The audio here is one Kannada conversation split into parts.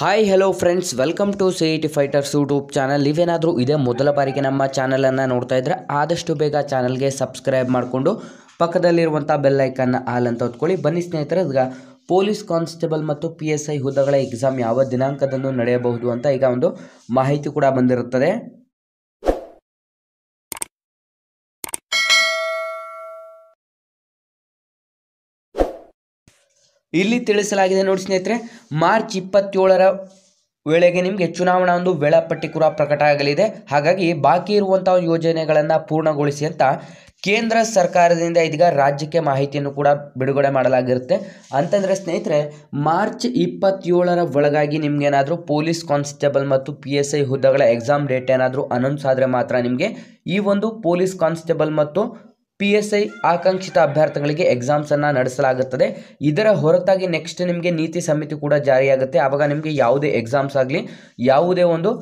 hi hello friends welcome to C T fighters YouTube channel ನೀವೇನಾದರೂ ಇದೇ ಮೊದಲ ಬಾರಿಗೆ ನಮ್ಮ ಚಾನಲನ್ನು ನೋಡ್ತಾ ಇದ್ದರೆ ಆದಷ್ಟು ಬೇಗ ಚಾನಲ್ಗೆ ಸಬ್ಸ್ಕ್ರೈಬ್ ಮಾಡಿಕೊಂಡು ಪಕ್ಕದಲ್ಲಿರುವಂಥ ಬೆಲ್ಲೈಕನ್ನು ಆಲ್ ಅಂತ ಹೊತ್ಕೊಳ್ಳಿ ಬನ್ನಿ ಸ್ನೇಹಿತರೆ ಈಗ ಪೊಲೀಸ್ ಕಾನ್ಸ್ಟೇಬಲ್ ಮತ್ತು ಪಿ ಎಸ್ ಐ ಹುದ್ದೆಗಳ ಎಕ್ಸಾಮ್ ಯಾವ ದಿನಾಂಕದಂದು ನಡೆಯಬಹುದು ಅಂತ ಈಗ ಒಂದು ಮಾಹಿತಿ ಕೂಡ ಬಂದಿರುತ್ತದೆ ಇಲ್ಲಿ ತಿಳಿಸಲಾಗಿದೆ ನೋಡಿ ಸ್ನೇಹಿತರೆ ಮಾರ್ಚ್ ಇಪ್ಪತ್ತೇಳರ ವೇಳೆಗೆ ನಿಮಗೆ ಚುನಾವಣಾ ಒಂದು ವೇಳಾಪಟ್ಟಿ ಕೂಡ ಪ್ರಕಟ ಆಗಲಿದೆ ಹಾಗಾಗಿ ಬಾಕಿ ಇರುವಂತಹ ಯೋಜನೆಗಳನ್ನು ಪೂರ್ಣಗೊಳಿಸಿ ಅಂತ ಕೇಂದ್ರ ಸರ್ಕಾರದಿಂದ ಇದೀಗ ರಾಜ್ಯಕ್ಕೆ ಮಾಹಿತಿಯನ್ನು ಕೂಡ ಬಿಡುಗಡೆ ಮಾಡಲಾಗಿರುತ್ತೆ ಅಂತಂದರೆ ಸ್ನೇಹಿತರೆ ಮಾರ್ಚ್ ಇಪ್ಪತ್ತೇಳರ ಒಳಗಾಗಿ ನಿಮಗೇನಾದರೂ ಪೊಲೀಸ್ ಕಾನ್ಸ್ಟೇಬಲ್ ಮತ್ತು ಪಿ ಎಸ್ ಐ ಹುದ್ದೆಗಳ ಎಕ್ಸಾಮ್ ಡೇಟ್ ಏನಾದರೂ ಅನೌನ್ಸ್ ಆದರೆ ಮಾತ್ರ ನಿಮಗೆ ಈ ಒಂದು ಪೊಲೀಸ್ ಕಾನ್ಸ್ಟೇಬಲ್ ಮತ್ತು ಪಿ ಎಸ್ ಐ ಆಕಾಂಕ್ಷಿತ ಅಭ್ಯರ್ಥಿಗಳಿಗೆ ಎಕ್ಸಾಮ್ಸನ್ನು ನಡೆಸಲಾಗುತ್ತದೆ ಇದರ ಹೊರತಾಗಿ ನೆಕ್ಸ್ಟ್ ನಿಮಗೆ ನೀತಿ ಸಮಿತಿ ಕೂಡ ಜಾರಿಯಾಗುತ್ತೆ ಆವಾಗ ನಿಮಗೆ ಯಾವುದೇ ಎಕ್ಸಾಮ್ಸ್ ಆಗಲಿ ಯಾವುದೇ ಒಂದು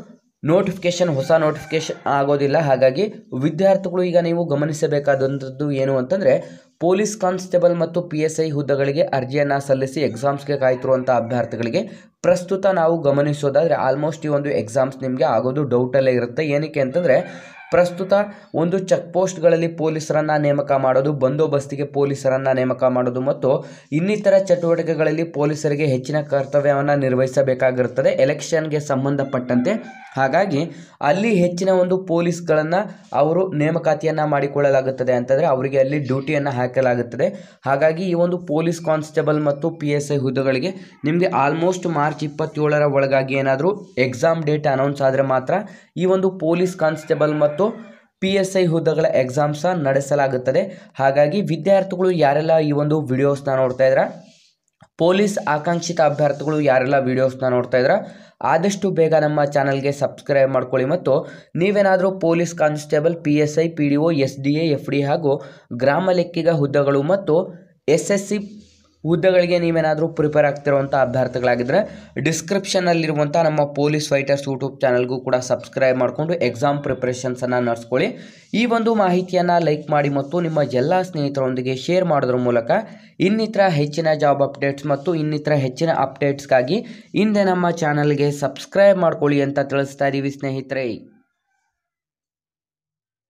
ನೋಟಿಫಿಕೇಶನ್ ಹೊಸ ನೋಟಿಫಿಕೇಶನ್ ಆಗೋದಿಲ್ಲ ಹಾಗಾಗಿ ವಿದ್ಯಾರ್ಥಿಗಳು ಈಗ ನೀವು ಗಮನಿಸಬೇಕಾದಂಥದ್ದು ಏನು ಅಂತಂದರೆ ಪೊಲೀಸ್ ಕಾನ್ಸ್ಟೇಬಲ್ ಮತ್ತು ಪಿ ಎಸ್ ಐ ಹುದ್ದೆಗಳಿಗೆ ಅರ್ಜಿಯನ್ನು ಸಲ್ಲಿಸಿ ಎಕ್ಸಾಮ್ಸ್ಗೆ ಕಾಯ್ತಿರುವಂಥ ಅಭ್ಯರ್ಥಿಗಳಿಗೆ ಪ್ರಸ್ತುತ ನಾವು ಗಮನಿಸೋದಾದರೆ ಆಲ್ಮೋಸ್ಟ್ ಈ ಒಂದು ಎಕ್ಸಾಮ್ಸ್ ನಿಮಗೆ ಆಗೋದು ಡೌಟಲ್ಲೇ ಇರುತ್ತೆ ಏನಕ್ಕೆ ಅಂತಂದರೆ ಪ್ರಸ್ತುತ ಒಂದು ಚೆಕ್ ಪೋಸ್ಟ್ಗಳಲ್ಲಿ ಪೊಲೀಸರನ್ನು ನೇಮಕ ಮಾಡೋದು ಬಂದೋಬಸ್ತಿಗೆ ಪೊಲೀಸರನ್ನು ನೇಮಕ ಮಾಡೋದು ಮತ್ತು ಇನ್ನಿತರ ಚಟುವಟಿಕೆಗಳಲ್ಲಿ ಪೊಲೀಸರಿಗೆ ಹೆಚ್ಚಿನ ಕರ್ತವ್ಯವನ್ನು ನಿರ್ವಹಿಸಬೇಕಾಗಿರುತ್ತದೆ ಎಲೆಕ್ಷನ್ಗೆ ಸಂಬಂಧಪಟ್ಟಂತೆ ಹಾಗಾಗಿ ಅಲ್ಲಿ ಹೆಚ್ಚಿನ ಒಂದು ಪೊಲೀಸ್ಗಳನ್ನು ಅವರು ನೇಮಕಾತಿಯನ್ನು ಮಾಡಿಕೊಳ್ಳಲಾಗುತ್ತದೆ ಅಂತಂದರೆ ಅವರಿಗೆ ಅಲ್ಲಿ ಡ್ಯೂಟಿಯನ್ನು ಹಾಕಿ ಹಾಕಲಾಗುತ್ತದೆ ಹಾಗಾಗಿ ಈ ಒಂದು ಪೊಲೀಸ್ ಕಾನ್ಸ್ಟೇಬಲ್ ಮತ್ತು ಪಿ ಎಸ್ ಐ ಹುದ್ದೆಗಳಿಗೆ ನಿಮಗೆ ಆಲ್ಮೋಸ್ಟ್ ಮಾರ್ಚ್ ಇಪ್ಪತ್ತೇಳರ ಒಳಗಾಗಿ ಏನಾದರೂ ಎಕ್ಸಾಮ್ ಡೇಟ್ ಅನೌನ್ಸ್ ಆದರೆ ಮಾತ್ರ ಈ ಒಂದು ಪೊಲೀಸ್ ಕಾನ್ಸ್ಟೇಬಲ್ ಮತ್ತು ಪಿ ಎಸ್ ಐ ಹುದ್ದೆಗಳ ಎಕ್ಸಾಮ್ಸ್ ನಡೆಸಲಾಗುತ್ತದೆ ಹಾಗಾಗಿ ವಿದ್ಯಾರ್ಥಿಗಳು ಯಾರೆಲ್ಲ ಈ ಒಂದು ವಿಡಿಯೋಸ್ನ ನೋಡ್ತಾ ಇದ್ರೆ ಪೊಲೀಸ್ ಆಕಾಂಕ್ಷಿತ ಅಭ್ಯರ್ಥಿಗಳು ಯಾರೆಲ್ಲ ವೀಡಿಯೋಸ್ನ ನೋಡ್ತಾ ಇದ್ರ ಆದಷ್ಟು ಬೇಗ ನಮ್ಮ ಚಾನಲ್ಗೆ ಸಬ್ಸ್ಕ್ರೈಬ್ ಮಾಡ್ಕೊಳ್ಳಿ ಮತ್ತು ನೀವೇನಾದರೂ police constable P S I P D O S D A F D ಹಾಗೂ ಗ್ರಾಮ ಲೆಕ್ಕಿಗ ಹುದ್ದೆಗಳು ಮತ್ತು ಎಸ್ ಎಸ್ ಸಿ ಹುದ್ದೆಗಳಿಗೆ ನೀವೇನಾದರೂ ಪ್ರಿಪೇರ್ ಆಗ್ತಿರುವಂಥ ಅಭ್ಯರ್ಥಿಗಳಾಗಿದ್ದರೆ ಡಿಸ್ಕ್ರಿಪ್ಷನಲ್ಲಿರುವಂಥ ನಮ್ಮ ಪೊಲೀಸ್ ಫೈಟರ್ಸ್ ಯೂಟ್ಯೂಬ್ ಚಾನಲ್ಗೂ ಕೂಡ ಸಬ್ಸ್ಕ್ರೈಬ್ ಮಾಡಿಕೊಂಡು ಎಕ್ಸಾಮ್ ಪ್ರಿಪ್ರೇಷನ್ಸನ್ನು ನಡೆಸ್ಕೊಳ್ಳಿ ಈ ಒಂದು ಮಾಹಿತಿಯನ್ನು ಲೈಕ್ ಮಾಡಿ ಮತ್ತು ನಿಮ್ಮ ಎಲ್ಲ ಸ್ನೇಹಿತರೊಂದಿಗೆ ಶೇರ್ ಮಾಡೋದ್ರ ಮೂಲಕ ಇನ್ನಿತರ ಹೆಚ್ಚಿನ ಜಾಬ್ ಅಪ್ಡೇಟ್ಸ್ ಮತ್ತು ಇನ್ನಿತರ ಹೆಚ್ಚಿನ ಅಪ್ಡೇಟ್ಸ್ಗಾಗಿ ಹಿಂದೆ ನಮ್ಮ ಚಾನಲ್ಗೆ ಸಬ್ಸ್ಕ್ರೈಬ್ ಮಾಡಿಕೊಳ್ಳಿ ಅಂತ ತಿಳಿಸ್ತಾ ಇದ್ದೀವಿ ಸ್ನೇಹಿತರೆ